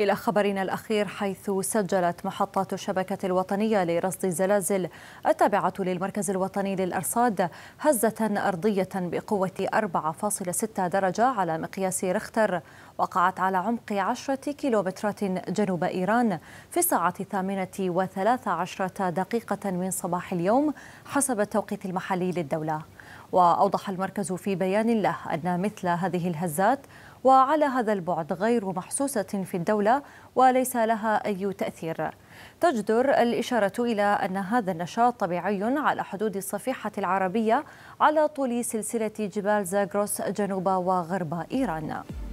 إلى خبرنا الأخير حيث سجلت محطات الشبكة الوطنية لرصد الزلازل التابعة للمركز الوطني للأرصاد هزة أرضية بقوة 4.6 درجة على مقياس رختر وقعت على عمق 10 كيلومترات جنوب إيران في الساعة الثامنة وثلاث عشرة دقيقة من صباح اليوم حسب التوقيت المحلي للدولة وأوضح المركز في بيان له أن مثل هذه الهزات وعلى هذا البعد غير محسوسة في الدولة وليس لها أي تأثير تجدر الإشارة إلى أن هذا النشاط طبيعي على حدود الصفيحة العربية على طول سلسلة جبال زاغروس جنوب وغرب إيران